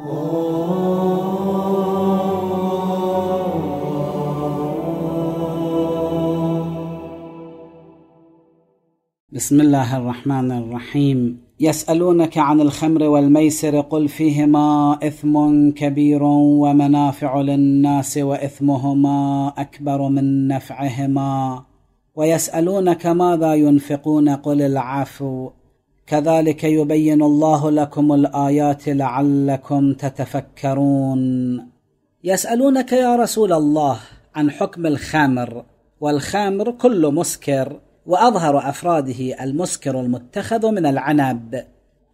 بسم الله الرحمن الرحيم يسألونك عن الخمر والميسر قل فيهما إثم كبير ومنافع للناس وإثمهما أكبر من نفعهما ويسألونك ماذا ينفقون قل العفو كذلك يبين الله لكم الآيات لعلكم تتفكرون يسألونك يا رسول الله عن حكم الخمر والخمر كل مسكر وأظهر أفراده المسكر المتخذ من العنب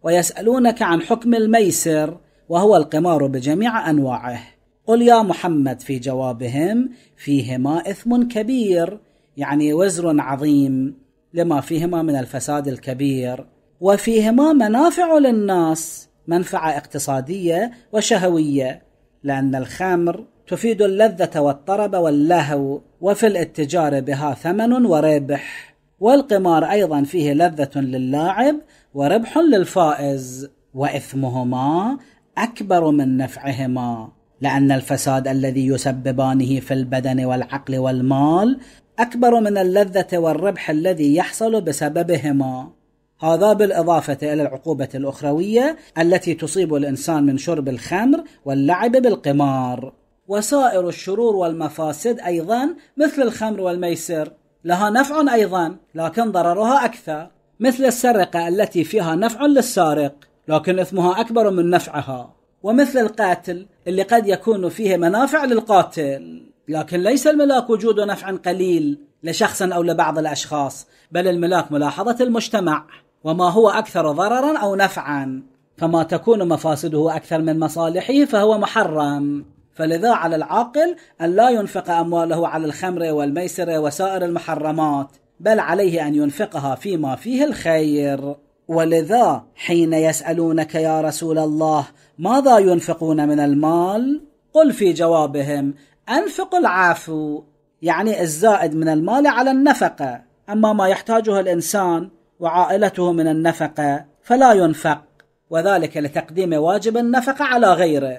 ويسألونك عن حكم الميسر وهو القمار بجميع أنواعه قل يا محمد في جوابهم فيهما إثم كبير يعني وزر عظيم لما فيهما من الفساد الكبير وفيهما منافع للناس منفعة اقتصادية وشهوية لأن الخمر تفيد اللذة والطرب واللهو وفي الاتجار بها ثمن وربح والقمار أيضا فيه لذة للاعب وربح للفائز وإثمهما أكبر من نفعهما لأن الفساد الذي يسببانه في البدن والعقل والمال أكبر من اللذة والربح الذي يحصل بسببهما هذا بالإضافة إلى العقوبة الأخروية التي تصيب الإنسان من شرب الخمر واللعب بالقمار وسائر الشرور والمفاسد أيضا مثل الخمر والميسر لها نفع أيضا لكن ضررها أكثر مثل السرقة التي فيها نفع للسارق لكن إثمها أكبر من نفعها ومثل القاتل اللي قد يكون فيه منافع للقاتل لكن ليس الملاك وجود نفع قليل لشخص أو لبعض الأشخاص بل الملاك ملاحظة المجتمع وما هو أكثر ضررا أو نفعا فما تكون مفاسده أكثر من مصالحه فهو محرم فلذا على العاقل أن لا ينفق أمواله على الخمر والميسر وسائر المحرمات بل عليه أن ينفقها فيما فيه الخير ولذا حين يسألونك يا رسول الله ماذا ينفقون من المال قل في جوابهم أنفق العفو يعني الزائد من المال على النفقة أما ما يحتاجه الإنسان وعائلته من النفقة فلا ينفق وذلك لتقديم واجب النفقة على غيره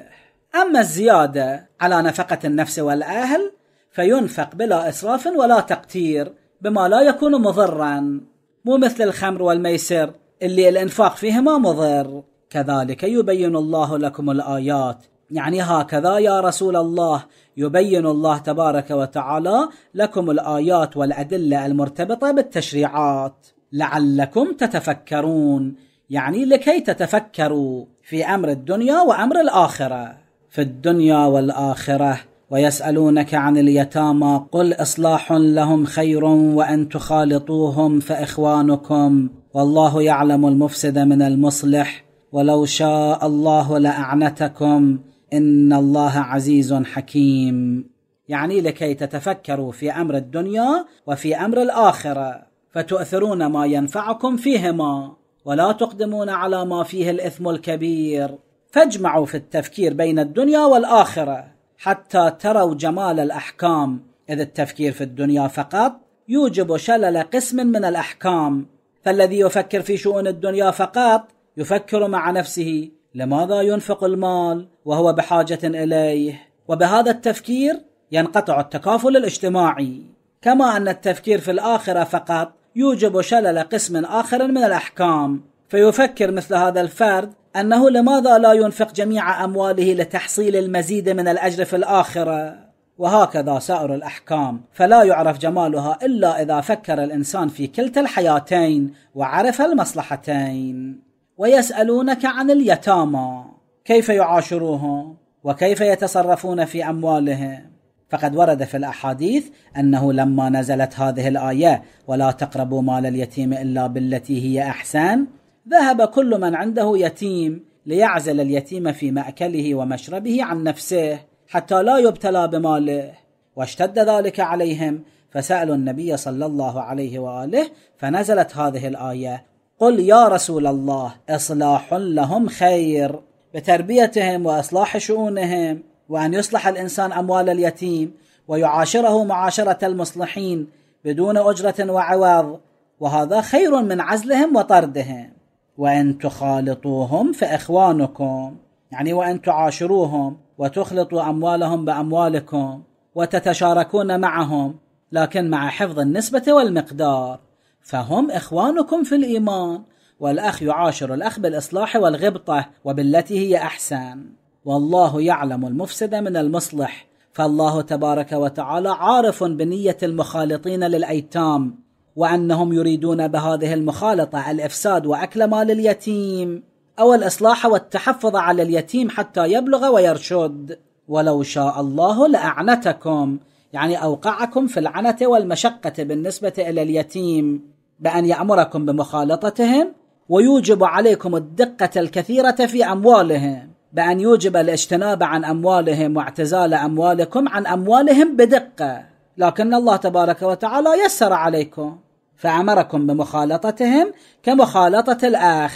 أما الزيادة على نفقة النفس والأهل فينفق بلا إسراف ولا تقتير بما لا يكون مضرا مو مثل الخمر والميسر اللي الإنفاق فيهما مضر كذلك يبين الله لكم الآيات يعني هكذا يا رسول الله يبين الله تبارك وتعالى لكم الآيات والأدلة المرتبطة بالتشريعات لعلكم تتفكرون يعني لكي تتفكروا في امر الدنيا وامر الاخره في الدنيا والاخره ويسالونك عن اليتامى قل اصلاح لهم خير وان تخالطوهم فاخوانكم والله يعلم المفسد من المصلح ولو شاء الله لاعنتكم ان الله عزيز حكيم يعني لكي تتفكروا في امر الدنيا وفي امر الاخره فتؤثرون ما ينفعكم فيهما ولا تقدمون على ما فيه الاثم الكبير فاجمعوا في التفكير بين الدنيا والاخره حتى تروا جمال الاحكام اذ التفكير في الدنيا فقط يوجب شلل قسم من الاحكام فالذي يفكر في شؤون الدنيا فقط يفكر مع نفسه لماذا ينفق المال وهو بحاجه اليه وبهذا التفكير ينقطع التكافل الاجتماعي كما ان التفكير في الاخره فقط يوجب شلل قسم آخر من الأحكام فيفكر مثل هذا الفرد أنه لماذا لا ينفق جميع أمواله لتحصيل المزيد من الأجر في الآخرة وهكذا سائر الأحكام فلا يعرف جمالها إلا إذا فكر الإنسان في كلتا الحياتين وعرف المصلحتين ويسألونك عن اليتامى كيف يعاشروهم وكيف يتصرفون في أموالهم فقد ورد في الاحاديث انه لما نزلت هذه الايه ولا تقربوا مال اليتيم الا بالتي هي احسن ذهب كل من عنده يتيم ليعزل اليتيم في ماكله ومشربه عن نفسه حتى لا يبتلى بماله واشتد ذلك عليهم فسالوا النبي صلى الله عليه واله فنزلت هذه الايه قل يا رسول الله اصلاح لهم خير بتربيتهم واصلاح شؤونهم وأن يصلح الإنسان أموال اليتيم ويعاشره معاشرة المصلحين بدون أجرة وعوض وهذا خير من عزلهم وطردهم وإن تخالطوهم فإخوانكم يعني وإن تعاشروهم وتخلطوا أموالهم بأموالكم وتتشاركون معهم لكن مع حفظ النسبة والمقدار فهم إخوانكم في الإيمان والأخ يعاشر الأخ بالإصلاح والغبطة وبالتي هي أحسن والله يعلم المفسد من المصلح فالله تبارك وتعالى عارف بنيه المخالطين للايتام وانهم يريدون بهذه المخالطه الافساد واكل مال اليتيم او الاصلاح والتحفظ على اليتيم حتى يبلغ ويرشد ولو شاء الله لاعنتكم يعني اوقعكم في العنه والمشقه بالنسبه الى اليتيم بان يامركم بمخالطتهم ويوجب عليكم الدقه الكثيره في اموالهم بأن يوجب الاجتناب عن أموالهم واعتزال أموالكم عن أموالهم بدقة لكن الله تبارك وتعالى يسر عليكم فأمركم بمخالطتهم كمخالطة الأخ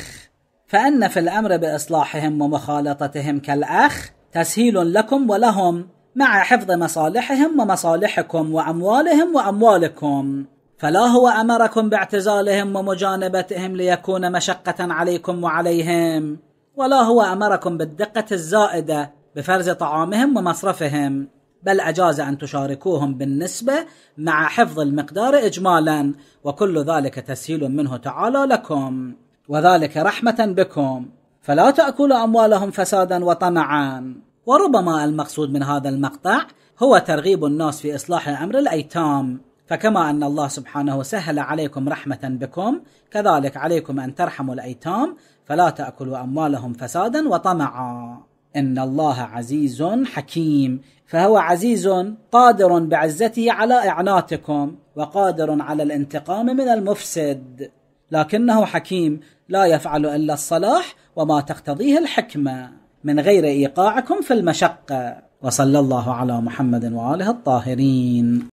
فإن في الأمر بإصلاحهم ومخالطتهم كالأخ تسهيل لكم ولهم مع حفظ مصالحهم ومصالحكم وأموالهم وأموالكم فلا هو أمركم باعتزالهم ومجانبتهم ليكون مشقة عليكم وعليهم ولا هو امركم بالدقه الزائده بفرز طعامهم ومصرفهم بل اجاز ان تشاركوهم بالنسبه مع حفظ المقدار اجمالا وكل ذلك تسهيل منه تعالى لكم وذلك رحمه بكم فلا تاكلوا اموالهم فسادا وطمعا وربما المقصود من هذا المقطع هو ترغيب الناس في اصلاح امر الايتام فكما أن الله سبحانه سهل عليكم رحمة بكم كذلك عليكم أن ترحموا الأيتام فلا تأكلوا أموالهم فسادا وطمعا إن الله عزيز حكيم فهو عزيز قادر بعزته على إعناتكم وقادر على الانتقام من المفسد لكنه حكيم لا يفعل إلا الصلاح وما تقتضيه الحكمة من غير إيقاعكم في المشقة وصلى الله على محمد وآله الطاهرين